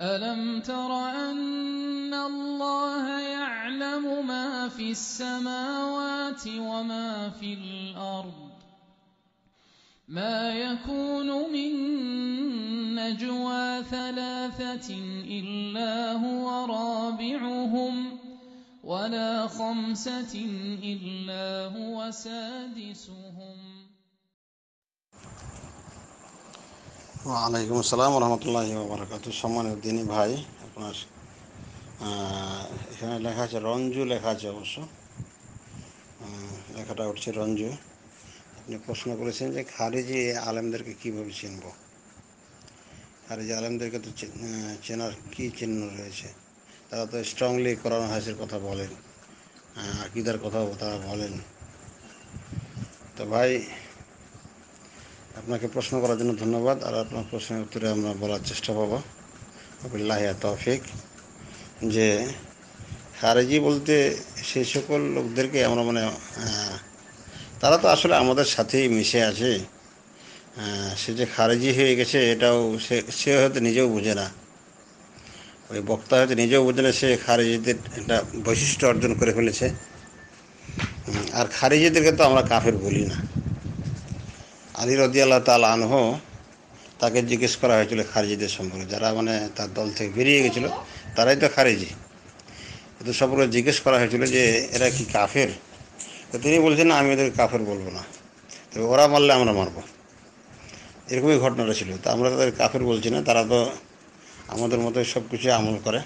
ألم تر أن الله يعلم ما في السماوات وما في الأرض ما يكون من نجوى ثلاثة إلا هو رابعهم ولا خمسة إلا هو سادسهم ওয়ালাইকুম আসসালাম রহমতুল্লাহ বরকাত সম্মানের দিনী ভাই আপনার এখানে লেখা আছে রঞ্জু লেখা আছে অবশ্য লেখাটা উঠছে রঞ্জু আপনি প্রশ্ন করেছেন যে খারিজি আলেমদেরকে কীভাবে চিনব খারিজি আলেমদেরকে তো চেনার কী চিহ্ন রয়েছে তারা তো স্ট্রংলি কোরআন হাসির কথা বলেন আকিদার কথা তারা বলেন তো ভাই আপনাকে প্রশ্ন করার জন্য ধন্যবাদ আর আপনার প্রশ্নের উত্তরে আমরা বলার চেষ্টা পাবো আবুল্লাহিয়া তৌফিক যে খারেজি বলতে সেই সকল লোকদেরকে আমরা মানে তারা তো আসলে আমাদের সাথেই মিশে আছে সে যে খারেজি হয়ে গেছে এটাও সে সে হয়তো নিজেও বোঝে না ওই বক্তা হয়তো নিজেও বোঝে না সে খারেজিদের একটা বৈশিষ্ট্য অর্জন করে ফেলেছে আর খারেজিদেরকে তো আমরা কাফের বলি না আলী রদিয়াল্লাহ তাল আনহ তাকে জিজ্ঞেস করা হয়েছিল খারিজিদের সম্পর্কে যারা মানে তার দল থেকে বেরিয়ে গেছিল তারাই তো খারিজি এদের সম্পর্কে জিজ্ঞেস করা হয়েছিল যে এরা কি কাফের তো তিনি বলছেন না আমি ওদের কাফের বলবো না তবে ওরা মারলে আমরা মারব এরকমই ঘটনাটা ছিল তো আমরা তাদের কাফের বলছি না তারা তো আমাদের মতো সব কিছু আমল করে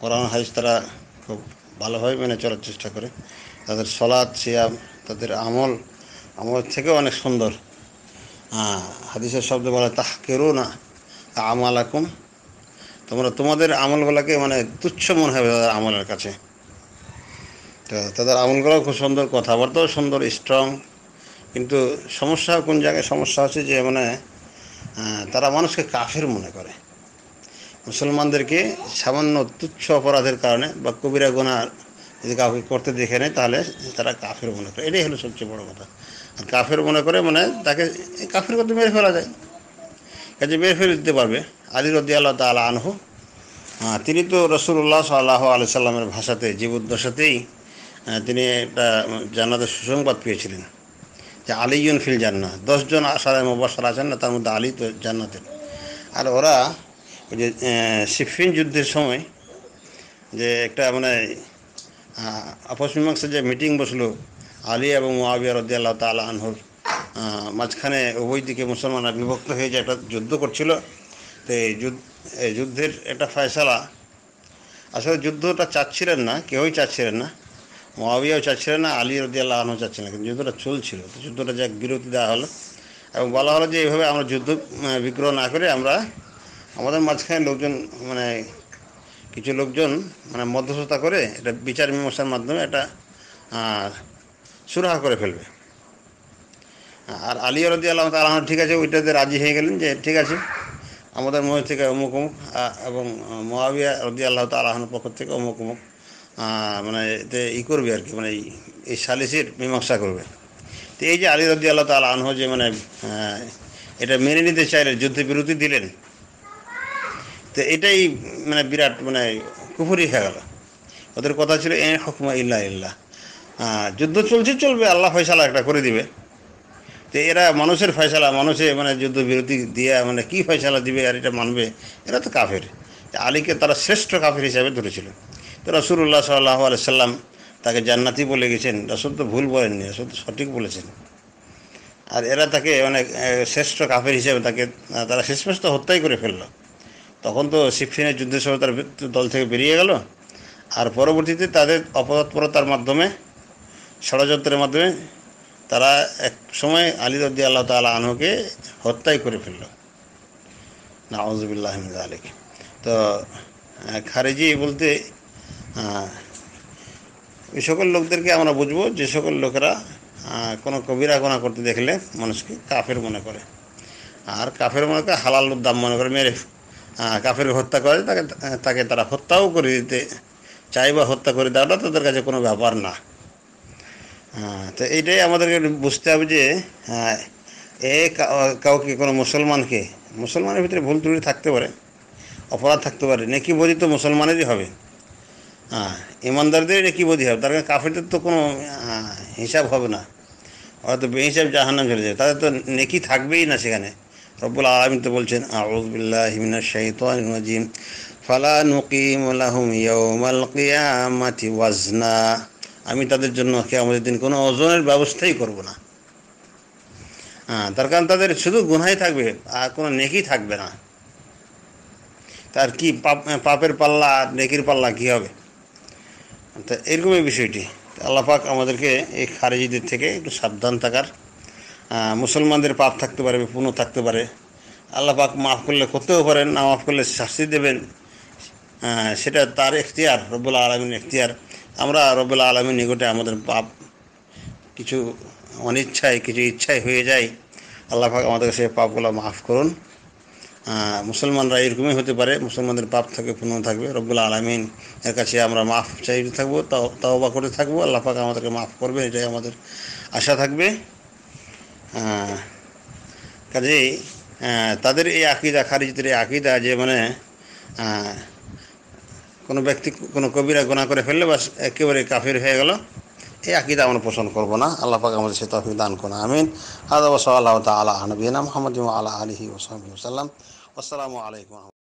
কোরআন হাইজ তারা খুব ভালোভাবে মেনে চলার চেষ্টা করে তাদের সলাদ সিয়াম তাদের আমল আমল থেকে অনেক সুন্দর হ্যাঁ হাদিসের শব্দ বলে তাহ কেরো না আমাল আকুম তোমরা তোমাদের আমলগুলোকে মানে তুচ্ছ মনে হবে তাদের আমলের কাছে তো তাদের আমলগুলো খুব সুন্দর কথাবার্তাও সুন্দর স্ট্রং কিন্তু সমস্যা কোন জায়গায় সমস্যা হচ্ছে যে মানে তারা মানুষকে কাফের মনে করে মুসলমানদেরকে সামান্য তুচ্ছ অপরাধের কারণে বা কবিরা গোনা যদি কাউকে করতে দেখে নেয় তাহলে তারা কাফের মনে করে এটাই হলো সবচেয়ে বড় কথা আর কাফের মনে করে মানে তাকে কাফের কথা মেরে ফেলা যায় কাজে মেরে ফেলে দিতে পারবে আলী রদি আল্লাহ তাল আনহু হ্যাঁ তিনি তো রসুল্লাহ সাল্লাহ আলি সাল্লামের ভাষাতে জীবদ্দশাতেই তিনি একটা জান্নাতের সুসংবাদ পেয়েছিলেন যে আলিজন ফিল জান্না দশজন আসার মোবাসার আছেন না তার মধ্যে আলী তো জান্নাতের আর ওরা ওই যে সিফিন যুদ্ধের সময় যে একটা মানে আপস মীমাংসার যে মিটিং বসলো আলী এবং মহাবিয়া রদিয়াল্লাহ তাল আনহুর মাঝখানে উভয় দিকে মুসলমানরা বিভক্ত হয়ে যে একটা যুদ্ধ করছিল তো এই যুদ্ধের একটা ফয়সালা আসলে যুদ্ধটা চাচ্ছিলেন না কেউই চাচ্ছিলেন না মহাবিয়াও চাচ্ছিলেন না আলী রদিয়াল্লাহ আনহু চাচ্ছিলেন কিন্তু যুদ্ধটা চলছিল তো যুদ্ধটা যাক বিরতি দেওয়া হলো এবং বলা হলো যে এইভাবে আমরা যুদ্ধ বিগ্রহ না করে আমরা আমাদের মাঝখানে লোকজন মানে কিছু লোকজন মানে মধ্যস্থতা করে এটা বিচার বিমর্শার মাধ্যমে এটা সুরাহা করে ফেলবে আর আলিয়া রদি আল্লাহ আল্লাহ ঠিক আছে ওইটাতে রাজি হয়ে গেলেন যে ঠিক আছে আমাদের মহিল থেকে অমুক অমুক এবং মহাবিয়া রদি আল্লাহ তালাহানোর পক্ষ থেকে অমুক অমুক মানে এতে ই করবে আর কি মানে এই সালিসির মীমাংসা করবে তো এই যে আলী রদি আল্লাহ তালা আনহ যে মানে এটা মেনে নিতে চাইলেন যুদ্ধ বিরতি দিলেন তো এটাই মানে বিরাট মানে কুফুরি হয়ে গেল ওদের কথা ছিল এ হকমা ইল্লা ইল্লাহ হ্যাঁ যুদ্ধ চলছে চলবে আল্লাহ ফয়সালা একটা করে দিবে তো এরা মানুষের ফয়সালা মানুষে মানে যুদ্ধ বিরতি দিয়ে মানে কি ফয়সালা দিবে আর এটা মানবে এরা তো কাফের আলীকে তারা শ্রেষ্ঠ কাফের হিসাবে ধরেছিল তো রসুল্লাহ সাল্লাহ সাল্লাম তাকে জান্নাতি বলে গেছেন রসুল তো ভুল বলেননি রসুল তো সঠিক বলেছেন আর এরা তাকে অনেক মানে, শ্রেষ্ঠ কাফের হিসেবে তাকে তারা শেষ তো হত্যাই করে ফেলল তখন তো সিফিনের যুদ্ধের সময় তার দল থেকে বেরিয়ে গেল আর পরবর্তীতে তাদের অপতৎপরতার মাধ্যমে ষড়যন্ত্রের মাধ্যমে তারা এক সময় আলী রদ্দি আল্লাহ তালা আনহকে হত্যাই করে ফেলল নাওয়াজবিল্লাহ আহমদ আলিক তো খারেজি বলতে ওই সকল লোকদেরকে আমরা বুঝবো যে সকল লোকেরা কোনো কবিরা কোনা করতে দেখলে মানুষকে কাফের মনে করে আর কাফের মনে করে হালাল দাম মনে করে মেরে কাফের হত্যা করে তাকে তাকে তারা হত্যাও করে দিতে চাই বা হত্যা করে দেওয়াটা তাদের কাছে কোনো ব্যাপার না হ্যাঁ তো এইটাই আমাদেরকে বুঝতে হবে যে হ্যাঁ এ কাউকে কোনো মুসলমানকে মুসলমানের ভিতরে ভুল ত্রুটি থাকতে পারে অপরাধ থাকতে পারে নেকি বদি তো মুসলমানেরই হবে হ্যাঁ ইমানদারদেরই নেকি বদি হবে তার কারণ কাফেরদের তো কোনো হ্যাঁ, হিসাব হবে না ওরা তো বেহিসাব জাহান্নাম চলে যাবে তাদের তো নেকি থাকবেই না সেখানে রব্বুল আলমিন তো বলছেন আউজবিল্লাহ হিমিনা শাহিতান ফালা নুকিম লাহুম ইয়াউমাল কিয়ামাতি ওয়াজনা আমি তাদের জন্য আমাদের দিন কোনো অজনের ব্যবস্থাই করব না হ্যাঁ তার কারণ তাদের শুধু গুনাই থাকবে আর কোনো নেকি থাকবে না তার কি পাপ পাপের পাল্লা আর নেকির পাল্লা কী হবে তা এরকমই বিষয়টি আল্লাপাক আমাদেরকে এই খারেজিদের থেকে একটু সাবধান থাকার মুসলমানদের পাপ থাকতে পারে পুণ্য থাকতে পারে আল্লাপাক মাফ করলে করতেও পারেন না মাফ করলে শাস্তি দেবেন সেটা তার এখতিয়ার রব্বুল আলমিন এখতিয়ার আমরা রব্বুল আলমের নিকটে আমাদের পাপ কিছু অনিচ্ছায় কিছু ইচ্ছায় হয়ে যায় আল্লাহ পাক আমাদের সেই পাপগুলো মাফ করুন মুসলমানরা এরকমই হতে পারে মুসলমানদের পাপ থাকে পূর্ণ থাকবে রব্বুল আলমিন এর কাছে আমরা মাফ চাইতে থাকবো তাও বা করে থাকবো আল্লাহ পাক আমাদেরকে মাফ করবে এটাই আমাদের আশা থাকবে কাজেই তাদের এই আকিদা খারিজদের এই আকিদা যে মানে কোনো ব্যক্তি কোনো কবিরা গোনা করে ফেললে বাস একেবারে কাফির হয়ে গেল এই আকিদা আমরা পোষণ করবো না আল্লাহ পাক আমাদের সে তফিক দান করো আমিন আদা ওসা আল্লাহ তালা আনবিনা মোহাম্মদ আল্লাহ আলহি ওসালাম আসসালামু আলাইকুম